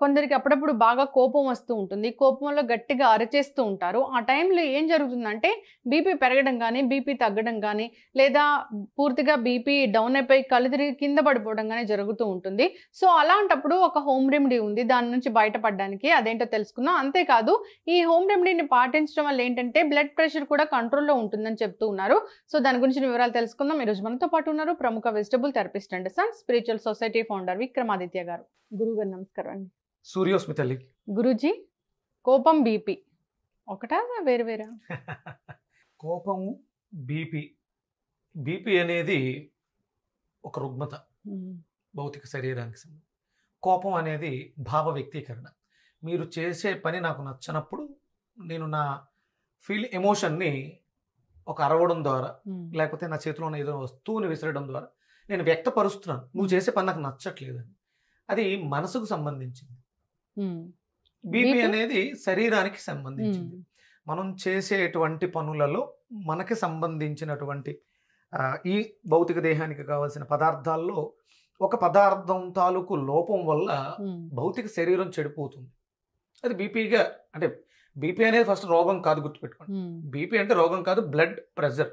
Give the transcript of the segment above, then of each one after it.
కొందరికి అప్పుడప్పుడు బాగా కోపం వస్తూ ఉంటుంది కోపంలో గట్టిగా అరచేస్తూ ఉంటారు ఆ టైంలో ఏం జరుగుతుందంటే బీపీ పెరగడం కానీ బీపీ తగ్గడం కానీ లేదా పూర్తిగా బీపీ డౌన్ అయిపోయి కళ్ళు తిరిగి కింద పడిపోవడం కానీ జరుగుతూ ఉంటుంది సో అలాంటప్పుడు ఒక హోమ్ రెమెడీ ఉంది దాని నుంచి బయటపడడానికి అదేంటో తెలుసుకుందాం అంతేకాదు ఈ హోమ్ రెమెడీని పాటించడం వల్ల ఏంటంటే బ్లడ్ ప్రెషర్ కూడా కంట్రోల్లో ఉంటుందని చెప్తూ ఉన్నారు సో దాని గురించి వివరాలు తెలుసుకుందాం ఈరోజు మనతో పాటు ఉన్నారు ప్రముఖ vegetable therapist and sun spiritual society founder Vikramaditya garu గురువుగారు నమస్కారం అండి సూర్యోస్మి తల్లి గురుజీ కోపం బీపీ ఒకటా వేరు వేరా కోపం బీపీ బీపీ అనేది ఒక రుగ్మత భౌతిక శరీరానికి సంబంధించి కోపం అనేది భావ వ్యక్తీకరణ మీరు చేసే పని నాకు నచ్చనప్పుడు నేను నా ఫీల్ ఎమోషన్ని ఒక అరవడం ద్వారా లేకపోతే నా చేతిలో ఉన్న ఏదో వస్తువుని విసరడం ద్వారా నేను వ్యక్తపరుస్తున్నాను నువ్వు చేసే పని నాకు నచ్చట్లేదని అది మనసుకు సంబంధించింది బీపీ అనేది శరీరానికి సంబంధించింది మనం చేసేటువంటి పనులలో మనకి సంబంధించినటువంటి ఈ భౌతిక దేహానికి కావాల్సిన పదార్థాల్లో ఒక పదార్థం తాలూకు లోపం వల్ల భౌతిక శరీరం చెడిపోతుంది అది బీపీగా అంటే బీపీ అనేది ఫస్ట్ రోగం కాదు గుర్తుపెట్టుకోండి బీపీ అంటే రోగం కాదు బ్లడ్ ప్రెషర్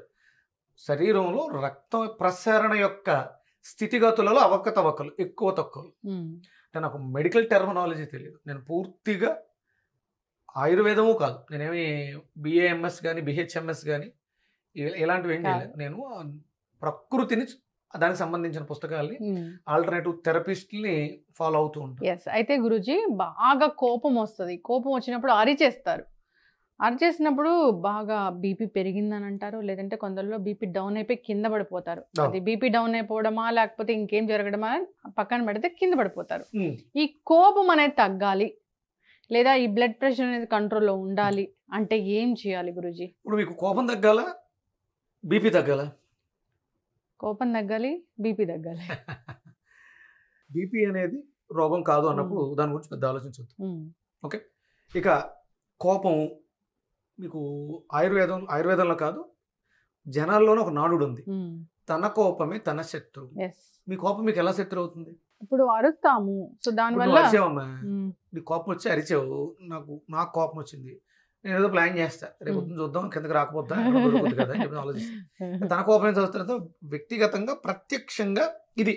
శరీరంలో రక్త ప్రసరణ యొక్క స్థితిగతులలో అవకతవకలు ఎక్కువ తక్కువలు అంటే నాకు మెడికల్ టెర్మినాలజీ తెలియదు నేను పూర్తిగా ఆయుర్వేదము కాదు నేనేమి బిఏఎంఎస్ కానీ బిహెచ్ఎంఎస్ కానీ ఇలాంటివి ఏం చేయలేదు నేను ప్రకృతిని దానికి సంబంధించిన పుస్తకాల్ని ఆల్టర్నేటివ్ థెరపిస్ట్ని ఫాలో అవుతూ ఉంటాను అయితే గురుజీ బాగా కోపం వస్తుంది కోపం వచ్చినప్పుడు అరిచేస్తారు అర్జ్ చేసినప్పుడు బాగా బీపీ పెరిగిందని అంటారు లేదంటే కొందరిలో బీపీ డౌన్ అయిపోయి కింద పడిపోతారు అది బీపీ డౌన్ అయిపోవడమా లేకపోతే ఇంకేం జరగడమా పక్కన పెడితే కింద పడిపోతారు ఈ కోపం అనేది తగ్గాలి లేదా ఈ బ్లడ్ ప్రెషర్ అనేది కంట్రోల్లో ఉండాలి అంటే ఏం చేయాలి గురుజీ ఇప్పుడు మీకు కోపం తగ్గాల బీపీ తగ్గాల కోపం తగ్గాలి బీపీ తగ్గాలి బీపీ అనేది రోగం కాదు అన్నప్పుడు దాని గురించి పెద్ద ఆలోచించద్దు ఓకే ఇక కోపం మీకు ఆయుర్వేదం ఆయుర్వేదంలో కాదు జనాల్లోనే ఒక నాడుడు ఉంది తన కోపమే తన శత్రువు మీ కోపం మీకు ఎలా శత్రువు అవుతుంది ఇప్పుడు అరుస్తాము సో దానివల్ల నీ కోపం వచ్చి అరిచావు నాకు నాకు కోపం వచ్చింది నేను ఏదో ప్లాన్ చేస్తా రేపు చూద్దాం కిందకి రాకపోతా కదా చెప్పి తన కోపం చదువుతున్న వ్యక్తిగతంగా ప్రత్యక్షంగా ఇది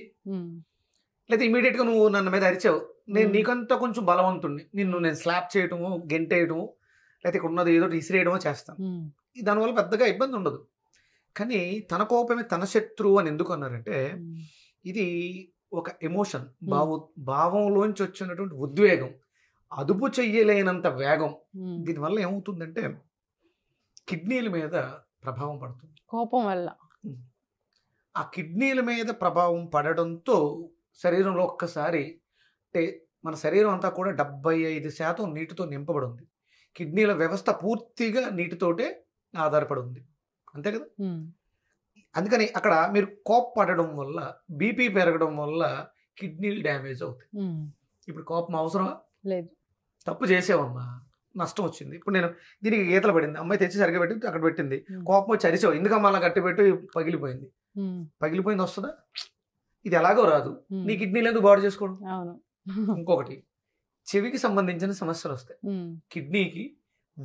లేదా ఇమీడియట్గా నువ్వు నన్ను మీద అరిచావు నేను నీకంతా కొంచెం బలవంతుణ్ణి నిన్ను నేను స్లాప్ చేయటము గెంటేయటము లేకపోతే ఇక్కడ ఉన్నది ఏదో తీసిరేయడమో చేస్తాం దానివల్ల పెద్దగా ఇబ్బంది ఉండదు కానీ తన కోపమే తన శత్రువు అని ఎందుకు అన్నారంటే ఇది ఒక ఎమోషన్ భావ భావంలోంచి వచ్చినటువంటి ఉద్వేగం అదుపు చెయ్యలేనంత వేగం దీనివల్ల ఏమవుతుందంటే కిడ్నీల మీద ప్రభావం పడుతుంది కోపం వల్ల ఆ కిడ్నీల మీద ప్రభావం పడడంతో శరీరంలో ఒక్కసారి అంటే మన శరీరం అంతా కూడా డెబ్బై ఐదు శాతం నీటితో నింపబడి ఉంది కిడ్నీల వ్యవస్థ పూర్తిగా నీటితోటే ఆధారపడి ఉంది అంతే కదా అందుకని అక్కడ మీరు కోప్ పడడం వల్ల బీపీ పెరగడం వల్ల కిడ్నీలు డ్యామేజ్ అవుతాయి ఇప్పుడు కోపం అవసరమా లేదు తప్పు చేసావమ్మా నష్టం వచ్చింది ఇప్పుడు నేను దీనికి గీతలు పడింది అమ్మాయి తెచ్చి సరిగ్గా పెట్టి అక్కడ పెట్టింది కోపం వచ్చి అరిసావు ఎందుకు అలా కట్టి పెట్టి పగిలిపోయింది పగిలిపోయింది వస్తుందా ఇది ఎలాగో రాదు నీ కిడ్నీలు ఎందుకు బాగు చేసుకోవడం ఇంకొకటి చెవికి సంబంధించిన సమస్యలు వస్తాయి కిడ్నీకి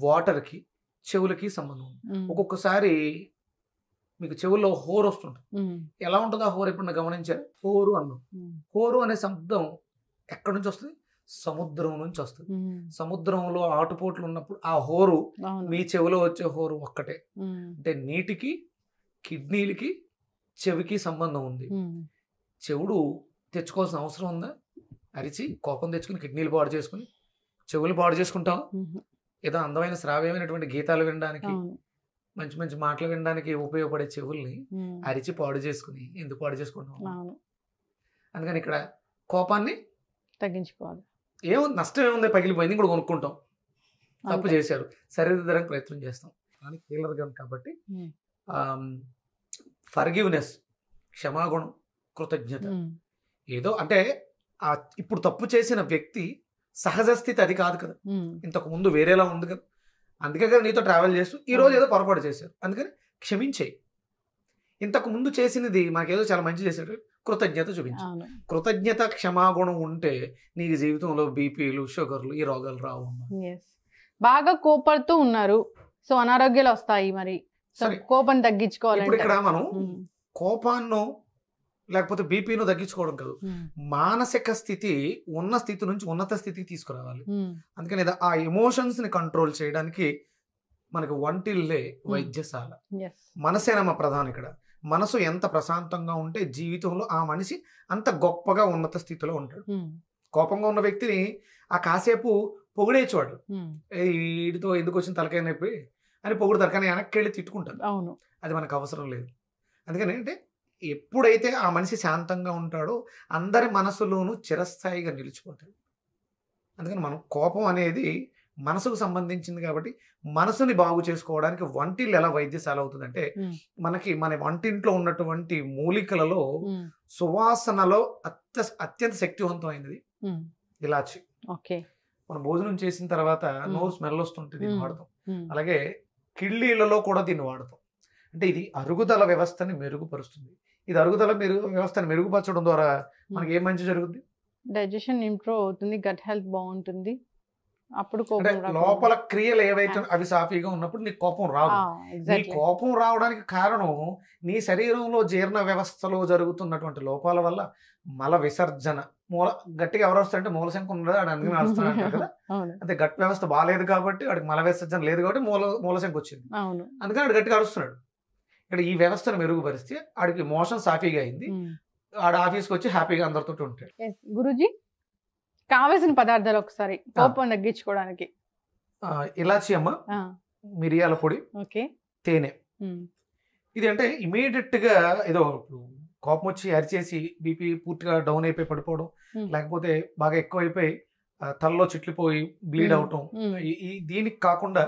వాటర్కి చెవులకి సంబంధం ఉంది ఒక్కొక్కసారి మీకు చెవుల్లో హోర్ వస్తుంటుంది ఎలా ఉంటుందో ఆ హోర్ ఎప్పుడు గమనించారు హోరు అన్న హోరు అనే శబ్దం ఎక్కడి నుంచి వస్తుంది సముద్రం నుంచి వస్తుంది సముద్రంలో ఆటుపోట్లు ఉన్నప్పుడు ఆ హోరు మీ చెవిలో వచ్చే హోరు ఒక్కటే అంటే నీటికి కిడ్నీలకి చెవికి సంబంధం ఉంది చెవుడు తెచ్చుకోవాల్సిన అవసరం ఉందా అరిచి కోపం తెచ్చుకుని కిడ్నీలు పాడు చేసుకుని చెవులు పాడు చేసుకుంటాం ఏదో అందమైన శ్రావ్యమైనటువంటి గీతాలు వినడానికి మంచి మంచి మాటలు వినడానికి ఉపయోగపడే చెవుల్ని అరిచి పాడు చేసుకుని ఎందుకు పాడు చేసుకుంటాం అందుకని ఇక్కడ కోపాన్ని తగ్గించుకోవాలి ఏమో నష్టం ఏముంది పగిలిపోయింది కూడా కొనుక్కుంటాం తప్పు చేశారు సరిదిద్దడానికి ప్రయత్నం చేస్తాం కానీ కీలర్ గన్ కాబట్టి ఫర్గివ్నెస్ క్షమాగుణం కృతజ్ఞత ఏదో అంటే ఆ ఇప్పుడు తప్పు చేసిన వ్యక్తి సహజ స్థితి అది కాదు కదా ఇంతకు ముందు వేరేలా ఉంది కదా అందుకే కదా నీతో ట్రావెల్ చేస్తూ ఈ రోజు ఏదో పొరపాటు చేశారు అందుకని క్షమించేయి ఇంతకు ముందు చేసినది మనకేదో చాలా మంచి చేశాడు కృతజ్ఞత చూపించు కృతజ్ఞత క్షమాగుణం ఉంటే నీ జీవితంలో బీపీలు షుగర్లు ఈ రోగాలు రావు బాగా కోపడుతూ ఉన్నారు సో అనారోగ్యాలు వస్తాయి మరి కోపం తగ్గించుకోవాలి ఇక్కడ మనం కోపాన్ని లేకపోతే బీపీను తగ్గించుకోవడం కాదు మానసిక స్థితి ఉన్న స్థితి నుంచి ఉన్నత స్థితికి తీసుకురావాలి అందుకని ఆ ఎమోషన్స్ ని కంట్రోల్ చేయడానికి మనకి వంటిల్లే వైద్యశాల మనసేనమ్మ ప్రధానం ఇక్కడ మనసు ఎంత ప్రశాంతంగా ఉంటే జీవితంలో ఆ మనిషి అంత గొప్పగా ఉన్నత స్థితిలో ఉంటాడు కోపంగా ఉన్న వ్యక్తిని ఆ కాసేపు పొగిడేచ్చేవాడు వీడితో ఎందుకు వచ్చిన తలకాయ నొప్పి అని పొగుడుతారు కానీ వెనక్కి వెళ్ళి తిట్టుకుంటారు అవును అది మనకు అవసరం లేదు అందుకని అంటే ఎప్పుడైతే ఆ మనిషి శాంతంగా ఉంటాడో అందరి మనసులోనూ చిరస్థాయిగా నిలిచిపోతాడు అందుకని మనం కోపం అనేది మనసుకు సంబంధించింది కాబట్టి మనసుని బాగు చేసుకోవడానికి వంటిలు ఎలా వైద్యశాల అవుతుందంటే మనకి మన వంటింట్లో ఉన్నటువంటి మూలికలలో సువాసనలో అత్య అత్యంత శక్తివంతమైనది ఇలాచి ఓకే మనం భోజనం చేసిన తర్వాత నోరు స్మెల్ వస్తుంటే దీన్ని వాడతాం అలాగే కిళ్ళీలలో కూడా దీన్ని వాడతాం అంటే ఇది అరుగుదల వ్యవస్థని మెరుగుపరుస్తుంది ఇది అరుగుదల మీరు వ్యవస్థను మెరుగుపరచడం ద్వారా మనకి ఏం మంచి జరుగుద్ది డైజెషన్ ఇంప్రూవ్ అవుతుంది గట్ హెల్త్ బాగుంటుంది అప్పుడు లోపల క్రియలు ఏవైతే అవి సాఫీగా ఉన్నప్పుడు నీకు కోపం రాదు నీ కోపం రావడానికి కారణం నీ శరీరంలో జీర్ణ వ్యవస్థలో జరుగుతున్నటువంటి లోపాల వల్ల మల విసర్జన మూల గట్టిగా ఎవరు వస్తారంటే మూల శంకు ఉండదు అని అందుకని నడుస్తున్నాడు కదా అంటే గట్ వ్యవస్థ బాగాలేదు కాబట్టి వాడికి మల విసర్జన లేదు కాబట్టి మూల మూల శంకు వచ్చింది అందుకని ఆడు గట్టిగా అరుస్తున్నాడు ఇక్కడ ఈ వ్యవస్థను మెరుగుపరిస్తే ఆడికి మోషన్ సాఫీగా అయింది ఆడ ఆఫీస్కి వచ్చి హ్యాపీగా అందరితో ఉంటాడు గురుజీ కావలసిన పదార్థాలు ఒకసారి కోపం తగ్గించుకోవడానికి ఇలాచి అమ్మ మిరియాల పొడి ఓకే తేనె ఇది అంటే ఇమీడియట్ గా ఏదో కోపం వచ్చి అరిచేసి బీపీ పూర్తిగా డౌన్ అయిపోయి పడిపోవడం లేకపోతే బాగా ఎక్కువ అయిపోయి తలలో చిట్లిపోయి బ్లీడ్ అవటం ఈ దీనికి కాకుండా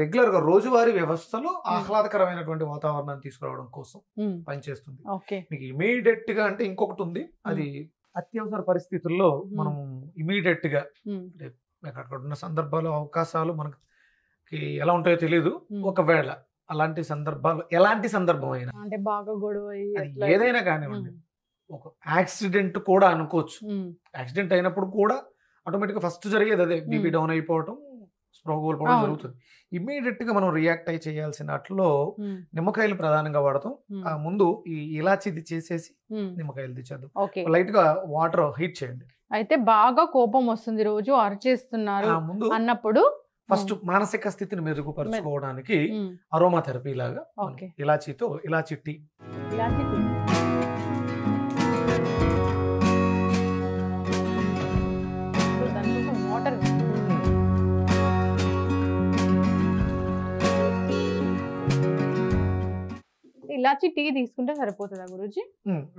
రెగ్యులర్ గా రోజువారీ వ్యవస్థలో ఆహ్లాదకరమైనటువంటి వాతావరణాన్ని తీసుకురావడం కోసం పనిచేస్తుంది మీకు ఇమీడియట్ గా అంటే ఇంకొకటి ఉంది అది అత్యవసర పరిస్థితుల్లో మనం ఇమీడియట్ గా అక్కడ ఉన్న సందర్భాలు అవకాశాలు మనకి ఎలా ఉంటాయో తెలియదు ఒకవేళ అలాంటి సందర్భాలు ఎలాంటి సందర్భం అయినా అంటే బాగా గొడవ ఏదైనా కానివ్వండి ఒక యాక్సిడెంట్ కూడా అనుకోవచ్చు యాక్సిడెంట్ అయినప్పుడు కూడా ఆటోమేటిక్గా ఫస్ట్ జరిగేది అదే బీపీ డౌన్ అయిపోవటం స్ట్రోక్ కోల్పోవడం జరుగుతుంది ఇమ్మీడియట్ గా మనం రియాక్ట్ అయి చేయాల్సిన నిమ్మకాయలు ప్రధానంగా వాడతాం ముందు ఈ ఇలాచిది చేసేసి నిమ్మకాయలు తెచ్చేద్దాం లైట్ గా వాటర్ హీట్ చేయండి అయితే బాగా కోపం వస్తుంది రోజు అరిచేస్తున్నారు అన్నప్పుడు ఫస్ట్ మానసిక స్థితిని మెరుగుపరుచుకోవడానికి అరోమా థెరపీ లాగా ఇలాచీతో ఇలాచి టీ ఇలాచి టీ ఇలాచి టీ తీసుకుంటే సరిపోతుందా గురుజీ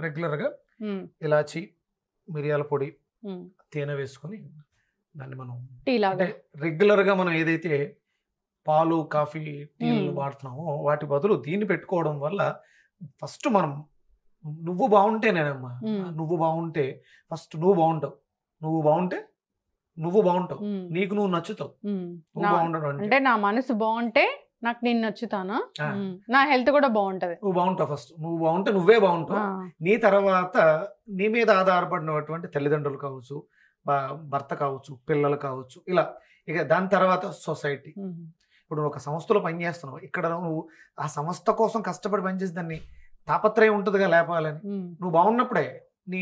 రెగ్యులర్ గా ఇలాచి మిరియాల పొడి తేనె వేసుకొని దాన్ని మనం టీ లాగా రెగ్యులర్ గా మనం ఏదైతే పాలు కాఫీ టీలు వాడుతున్నామో వాటి బదులు దీన్ని పెట్టుకోవడం వల్ల ఫస్ట్ మనం నువ్వు బాగుంటే నేనమ్మా నువ్వు బాగుంటే ఫస్ట్ నువ్వు బాగుంటావు నువ్వు బాగుంటే నువ్వు బాగుంటావు నీకు నువ్వు నచ్చుతావు నువ్వు బాగుంటావు అంటే నా మనసు బాగుంటే నాకు నేను నచ్చుతానా నా హెల్త్ కూడా బాగుంటది నువ్వు బాగుంటావు ఫస్ట్ నువ్వు బాగుంటే నువ్వే బాగుంటావు నీ తర్వాత నీ మీద ఆధారపడినటువంటి తల్లిదండ్రులు కావచ్చు భర్త కావచ్చు పిల్లలు కావచ్చు ఇలా ఇక దాని తర్వాత సొసైటీ ఇప్పుడు ఒక సంస్థలో పనిచేస్తున్నావు ఇక్కడ నువ్వు ఆ సంస్థ కోసం కష్టపడి పనిచేసి దాన్ని తాపత్రయం ఉంటుందిగా లేపాలని నువ్వు బాగున్నప్పుడే నీ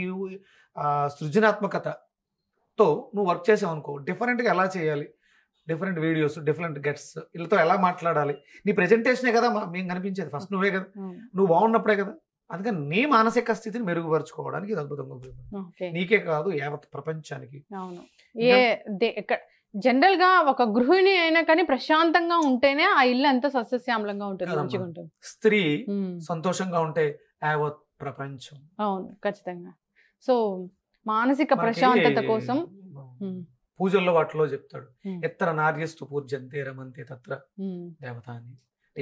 సృజనాత్మకతతో నువ్వు వర్క్ చేసావు అనుకో డిఫరెంట్గా ఎలా చేయాలి డిఫరెంట్ వీడియోస్ డిఫరెంట్ గెట్స్ వీళ్ళతో ఎలా మాట్లాడాలి నీ ప్రెజెంటేషనే కదా మేము కనిపించేది ఫస్ట్ నువ్వే కదా hmm. నువ్వు బాగున్నప్పుడే కదా అందుకని నీ మానసిక స్థితిని మెరుగుపరచుకోవడానికి ఇది అద్భుతంగా నీకే కాదు యావత్ ప్రపంచానికి అవును ఏ జనరల్ గా ఒక గృహిణి అయినా కానీ ప్రశాంతంగా ఉంటేనే ఆ ఇల్లు ఎంత సస్యశ్యామలంగా ఉంటుంది మంచిగా ఉంటుంది స్త్రీ hmm. సంతోషంగా ఉంటే యావత్ ప్రపంచం అవును ఖచ్చితంగా సో మానసిక ప్రశాంతత కోసం hmm. పూజల్లో వాటిలో చెప్తాడు ఎత్తర నార్యస్తు పూజ్యంతే రమంతే తత్ర దేవత అని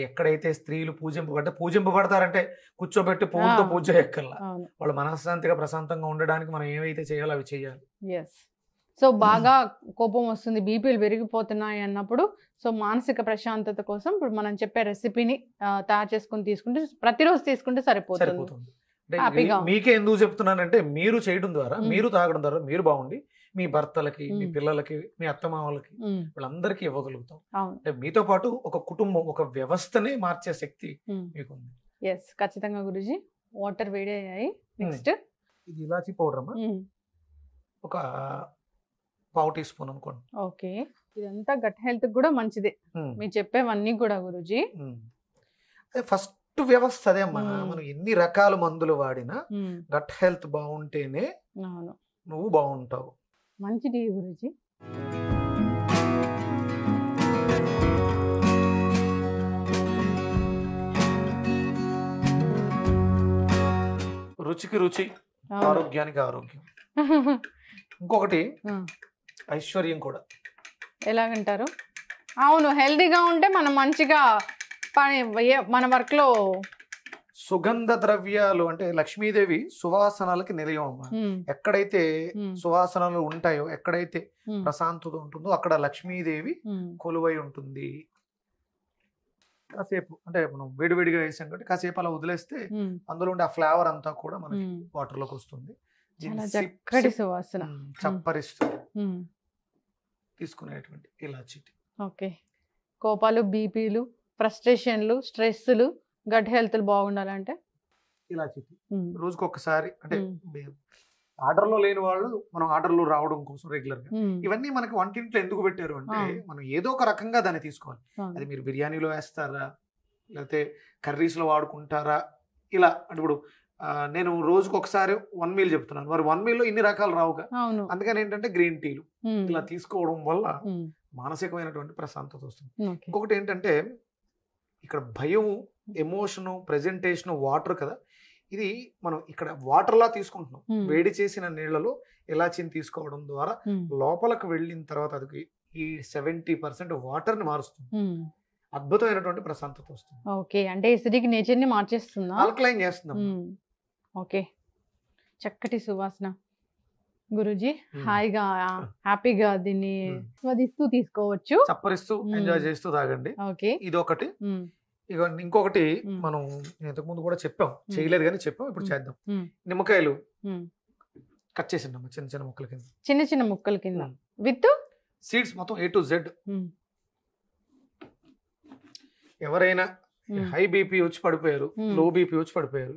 ఎక్కడైతే స్త్రీలు పూజింపబడ్డ పూజింపబడతారంటే కూర్చోబెట్టి పువ్వులతో పూజ చేయక్కర్లా వాళ్ళు మనశ్శాంతిగా ప్రశాంతంగా ఉండడానికి మనం ఏమైతే చేయాలో అవి చేయాలి సో బాగా కోపం వస్తుంది బీపీలు పెరిగిపోతున్నాయి అన్నప్పుడు సో మానసిక ప్రశాంతత కోసం ఇప్పుడు మనం చెప్పే రెసిపీని తయారు చేసుకుని తీసుకుంటే ప్రతిరోజు తీసుకుంటే సరిపోతుంది మీకే ఎందుకు చెప్తున్నానంటే మీరు చేయడం ద్వారా మీరు తాగడం ద్వారా మీరు బాగుండి మీ భర్తలకి మీ పిల్లలకి మీ అత్తమామలకి వీళ్ళందరికీ ఇవ్వగలుగుతాం అంటే మీతో పాటు ఒక కుటుంబం ఒక వ్యవస్థనే మార్చే శక్తి మీకు ఎస్ ఖచ్చితంగా గురుజీ వాటర్ వేడి అయ్యాయి నెక్స్ట్ ఇది ఇలాచి పౌడర్ అమ్మా ఒక పావు టీ స్పూన్ అనుకోండి ఓకే ఇదంతా గట్ హెల్త్ కూడా మంచిదే మీరు చెప్పేవన్నీ కూడా గురుజీ ఫస్ట్ వ్యవస్థ అదే మనం ఎన్ని రకాల మందులు వాడినా గట్ హెల్త్ బాగుంటేనే నువ్వు బాగుంటావు మంచి టీవీ గురించి రుచికి రుచి ఆరోగ్యానికి ఆరోగ్యం ఇంకొకటి ఐశ్వర్యం కూడా ఎలాగంటారు అవును హెల్దీగా ఉంటే మనం మంచిగా పని మన వర్క్లో సుగంధ ద్రవ్యాలు అంటే లక్ష్మీదేవి సువాసనలకి నిలయం అమ్మా ఎక్కడైతే సువాసనలు ఉంటాయో ఎక్కడైతే ప్రశాంతత ఉంటుందో అక్కడ లక్ష్మీదేవి కొలువై ఉంటుంది కాసేపు అంటే మనం వేడివేడిగా వేసాం కాబట్టి కాసేపు అలా వదిలేస్తే అందులో ఉండే ఆ ఫ్లేవర్ అంతా కూడా మనకి వాటర్ లోకి వస్తుంది సువాసన చప్పరిస్తుంది తీసుకునేటువంటి ఇలాచి ఓకే కోపాలు బీపీలు ఫ్రస్ట్రేషన్లు స్ట్రెస్లు గట్ హెల్త్ బాగుండాలంటే ఇలా చెప్పి రోజుకి ఒకసారి అంటే ఆర్డర్లో లేని వాళ్ళు మనం లో రావడం కోసం రెగ్యులర్గా ఇవన్నీ మనకి వంటింట్లో ఎందుకు పెట్టారు అంటే మనం ఏదో ఒక రకంగా దాన్ని తీసుకోవాలి అది మీరు బిర్యానీలో వేస్తారా లేకపోతే లో వాడుకుంటారా ఇలా అంటే ఇప్పుడు నేను రోజుకు ఒకసారి వన్ మీల్ చెప్తున్నాను మరి వన్ మీల్లో ఇన్ని రకాలు రావుగా అందుకని ఏంటంటే గ్రీన్ టీలు ఇలా తీసుకోవడం వల్ల మానసికమైనటువంటి ప్రశాంతత వస్తుంది ఇంకొకటి ఏంటంటే ఇక్కడ భయం Hmm. ఎమోషను ప్రజెంటేషను వాటర్ కదా ఇది మనం ఇక్కడ వాటర్ లా తీసుకుంటున్నాం hmm. వేడి చేసిన నీళ్లలో ఇలాచిని తీసుకోవడం ద్వారా hmm. లోపలకు వెళ్ళిన తర్వాత అది ఈ సెవెంటీ పర్సెంట్ వాటర్ ని మారుస్తుంది అద్భుతమైనటువంటి ప్రశాంతత వస్తుంది ఓకే అంటే ఎసిడిక్ నేచర్ ని మార్చేస్తుందా ఆల్కలైన్ చేస్తున్నాం ఓకే చక్కటి సువాసన గురుజీ హాయిగా హ్యాపీగా దీన్ని స్వదిస్తూ తీసుకోవచ్చు చప్పరిస్తూ ఎంజాయ్ చేస్తూ తాగండి ఓకే ఇది ఒకటి ఇక ఇంకొకటి మనం ఇంతకు ముందు కూడా చెప్పాం చేయలేదు కానీ చెప్పాం ఇప్పుడు చేద్దాం నిమ్మకాయలు కట్ చేసిండమ్మా చిన్న చిన్న ముక్కల కింద చిన్న చిన్న ముక్కల కింద విత్ సీడ్స్ మొత్తం ఏ టు జెడ్ ఎవరైనా హై బీపీ వచ్చి పడిపోయారు లో బీపీ వచ్చి పడిపోయారు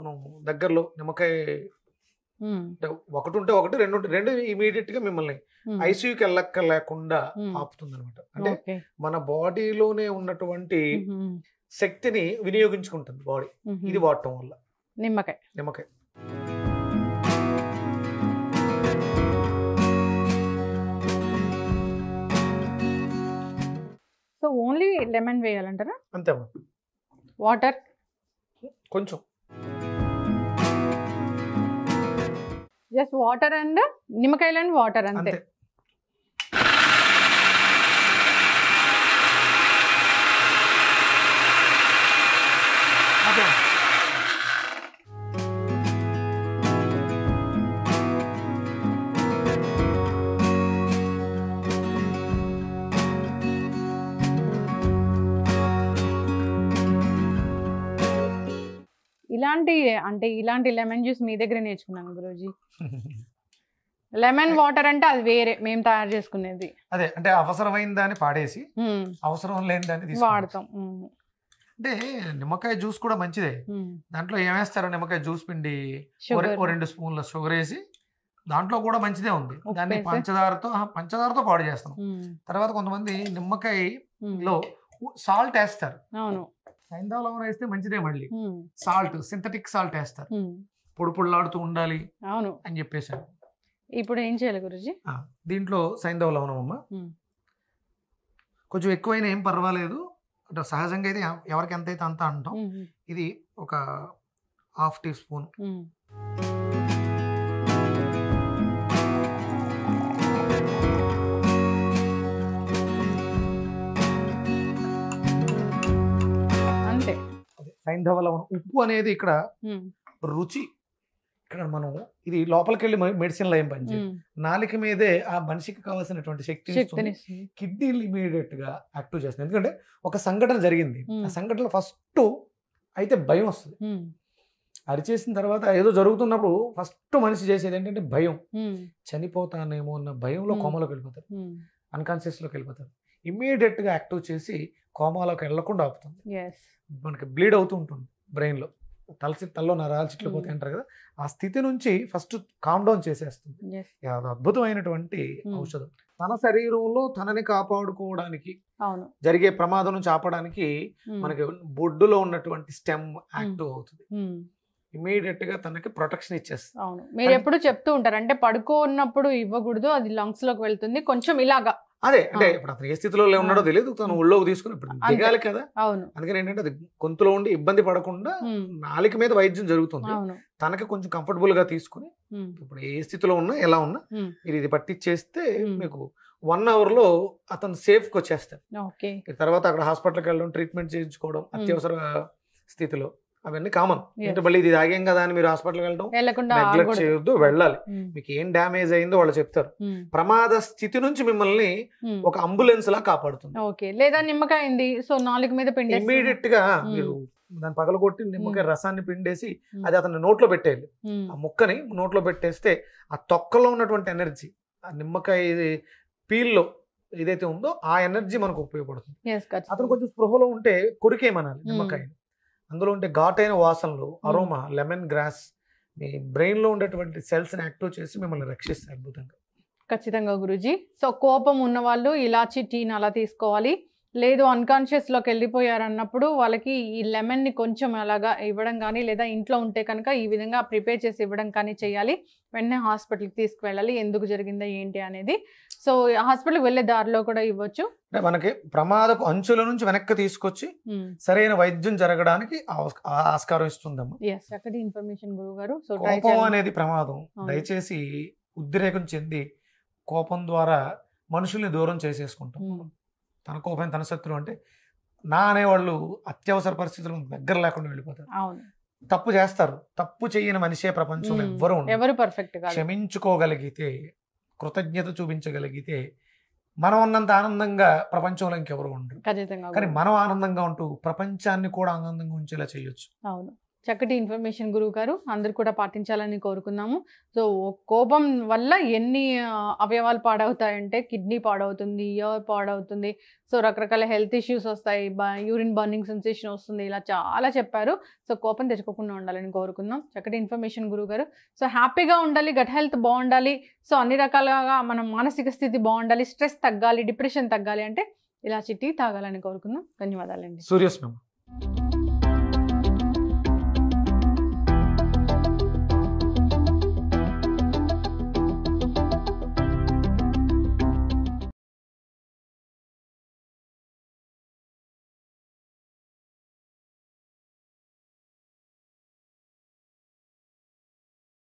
మనం దగ్గరలో నిమ్మకాయ అంటే ఒకటి ఉంటే ఒకటి రెండు ఉంటే రెండు ఇమీడియట్ గా మిమ్మల్ని ఐసీయూకి వెళ్ళక్క లేకుండా ఆపుతుంది అనమాట అంటే మన బాడీలోనే ఉన్నటువంటి శక్తిని వినియోగించుకుంటుంది బాడీ ఇది వాడటం వల్ల నిమ్మకాయ నిమ్మకాయ సో ఓన్లీ లెమన్ వేయాలంటారా అంతే వాటర్ కొంచెం జస్ట్ వాటర్ అండ్ నిమ్మకాయలు అండ్ వాటర్ అంతే ఇలాంటి అంటే ఇలాంటి లెమన్ జ్యూస్ మీ దగ్గర నేర్చుకున్నాను గురుజీ లెమన్ వాటర్ అంటే అది వేరే మేము తయారు చేసుకునేది అదే అంటే అవసరమైన దాన్ని పాడేసి అవసరం లేని దాన్ని వాడతాం అంటే నిమ్మకాయ జ్యూస్ కూడా మంచిదే దాంట్లో ఏమేస్తారు నిమ్మకాయ జ్యూస్ పిండి రెండు స్పూన్ల షుగర్ వేసి దాంట్లో కూడా మంచిదే ఉంది దాన్ని పంచదారతో పంచదారతో పాడు చేస్తాం తర్వాత కొంతమంది లో సాల్ట్ వేస్తారు సైంధవ లవణ వేస్తే మంచిదే మళ్ళీ సాల్ట్ సింథటిక్ సాల్ట్ వేస్తారు పొడి పొడులాడుతూ ఉండాలి అవును అని చెప్పేసాను ఇప్పుడు ఏం చేయాలి గురుజీ దీంట్లో సైంధవ లవణం అమ్మ కొంచెం ఎక్కువైనా ఏం పర్వాలేదు అంటే సహజంగా అయితే ఎవరికి ఎంత అయితే అంత అంటాం ఇది ఒక హాఫ్ టీ స్పూన్ సైంధవ లవణం ఉప్పు అనేది ఇక్కడ రుచి ఇక్కడ మనం ఇది లోపలికి వెళ్ళి లో ఏం పని నాలిక మీదే ఆ మనిషికి కావాల్సినటువంటి శక్తి కిడ్నీలు ఇమీడియట్ గా యాక్టివ్ చేస్తుంది ఎందుకంటే ఒక సంఘటన జరిగింది ఆ సంఘటన ఫస్ట్ అయితే భయం వస్తుంది అరిచేసిన తర్వాత ఏదో జరుగుతున్నప్పుడు ఫస్ట్ మనిషి చేసేది ఏంటంటే భయం చనిపోతానేమో అన్న భయంలో కొమలోకి వెళ్ళిపోతారు లోకి వెళ్ళిపోతారు గా యాక్టివ్ చేసి కోమాలోకి వెళ్లకుండా ఆపుతుంది మనకి బ్లీడ్ అవుతూ ఉంటుంది బ్రెయిన్లో తలసి తల్లో నరాలు చిట్లిపోతాయి hmm. అంటారు కదా ఆ స్థితి నుంచి ఫస్ట్ కామ్ డౌన్ చేసేస్తుంది అద్భుతమైనటువంటి hmm. ఔషధం తన శరీరంలో తనని కాపాడుకోవడానికి జరిగే ప్రమాదం నుంచి ఆపడానికి hmm. మనకి బొడ్డులో ఉన్నటువంటి స్టెమ్ యాక్టివ్ అవుతుంది ఇమీడియట్ గా తనకి ప్రొటెక్షన్ ఇచ్చేస్తుంది అవును మీరు ఎప్పుడు చెప్తూ ఉంటారు అంటే పడుకో ఉన్నప్పుడు ఇవ్వకూడదు అది లంగ్స్ లోకి వెళ్తుంది కొంచెం ఇలాగా అదే అంటే ఇప్పుడు అతను ఏ స్థితిలో ఉన్నాడో తెలియదు తను ఒళ్ళోకి తీసుకుని ఇప్పుడు దిగాలి కదా అందుకని ఏంటంటే అది గొంతులో ఉండి ఇబ్బంది పడకుండా నాలిక మీద వైద్యం జరుగుతుంది తనకి కొంచెం కంఫర్టబుల్ గా తీసుకుని ఇప్పుడు ఏ స్థితిలో ఉన్నా ఎలా ఉన్నా మీరు ఇది పట్టించేస్తే మీకు వన్ అవర్ లో అతను సేఫ్ కి వచ్చేస్తాడు తర్వాత అక్కడ హాస్పిటల్కి వెళ్ళడం ట్రీట్మెంట్ చేయించుకోవడం అత్యవసర స్థితిలో అవన్నీ కామన్ అంటే మళ్ళీ ఇది తాగాం కదా అని మీరు హాస్పిటల్కి వెళ్ళడం నెగ్లెక్ట్ చేయొద్దు వెళ్ళాలి hmm. మీకు ఏం డ్యామేజ్ అయిందో వాళ్ళు చెప్తారు hmm. ప్రమాద స్థితి నుంచి మిమ్మల్ని hmm. ఒక అంబులెన్స్ లా కాపాడుతుంది ఓకే లేదా నిమ్మకాయ సో నాలుగు మీద పిండి ఇమీడియట్ గా మీరు దాన్ని పగలగొట్టి నిమ్మకాయ రసాన్ని పిండేసి అది అతని నోట్లో పెట్టేయాలి ఆ ముక్కని నోట్లో పెట్టేస్తే ఆ తొక్కలో ఉన్నటువంటి ఎనర్జీ ఆ నిమ్మకాయ పీల్లో ఏదైతే ఉందో ఆ ఎనర్జీ మనకు ఉపయోగపడుతుంది అతను కొంచెం స్పృహలో ఉంటే కొరికేయమనాలి నిమ్మకాయని అందులో ఉండే ఘాటైన వాసనలు అరోమా లెమన్ గ్రాస్ మీ బ్రెయిన్లో ఉండేటువంటి సెల్స్ని యాక్టివ్ చేసి మిమ్మల్ని రక్షిస్తాయి అద్భుతంగా ఖచ్చితంగా గురుజీ సో కోపం ఉన్న వాళ్ళు ఇలాచి టీని అలా తీసుకోవాలి లేదు అన్కాన్షియస్లోకి వెళ్ళిపోయారు అన్నప్పుడు వాళ్ళకి ఈ లెమన్ని కొంచెం అలాగా ఇవ్వడం కానీ లేదా ఇంట్లో ఉంటే కనుక ఈ విధంగా ప్రిపేర్ చేసి ఇవ్వడం కానీ చేయాలి వెంటనే హాస్పిటల్కి తీసుకువెళ్ళాలి ఎందుకు జరిగిందో ఏంటి అనేది సో హాస్పిటల్కి వెళ్ళే దారిలో కూడా ఇవ్వచ్చు అంటే మనకి ప్రమాదపు అంచుల నుంచి వెనక్కి తీసుకొచ్చి సరైన వైద్యం జరగడానికి ఆస్కారం ఇస్తుంది ఇన్ఫర్మేషన్ అనేది ప్రమాదం దయచేసి ఉద్రేకం చెంది కోపం ద్వారా మనుషుల్ని దూరం చేసేసుకుంటాం తన కోపం తన శత్రువు అంటే నా అనేవాళ్ళు అత్యవసర పరిస్థితులు దగ్గర లేకుండా వెళ్ళిపోతారు తప్పు చేస్తారు తప్పు చేయని మనిషే ప్రపంచంలో ఎవ్వరు ఎవరు పర్ఫెక్ట్ క్షమించుకోగలిగితే కృతజ్ఞత చూపించగలిగితే మనం ఉన్నంత ఆనందంగా ప్రపంచంలో ఇంకెవరు ఉండరు కానీ మనం ఆనందంగా ఉంటూ ప్రపంచాన్ని కూడా ఆనందంగా ఉంచేలా చేయొచ్చు అవును చక్కటి ఇన్ఫర్మేషన్ గురువు గారు అందరు కూడా పాటించాలని కోరుకున్నాము సో కోపం వల్ల ఎన్ని అవయవాలు పాడవుతాయంటే కిడ్నీ పాడవుతుంది ఇయర్ పాడవుతుంది సో రకరకాల హెల్త్ ఇష్యూస్ వస్తాయి యూరిన్ బర్నింగ్ సెన్సేషన్ వస్తుంది ఇలా చాలా చెప్పారు సో కోపం తెచ్చుకోకుండా ఉండాలని కోరుకుందాం చక్కటి ఇన్ఫర్మేషన్ గురువు గారు సో హ్యాపీగా ఉండాలి గట్ హెల్త్ బాగుండాలి సో అన్ని రకాలుగా మనం మానసిక స్థితి బాగుండాలి స్ట్రెస్ తగ్గాలి డిప్రెషన్ తగ్గాలి అంటే ఇలా చిట్టి తాగాలని కోరుకుందాం ధన్యవాదాలండి సూర్యస్నామం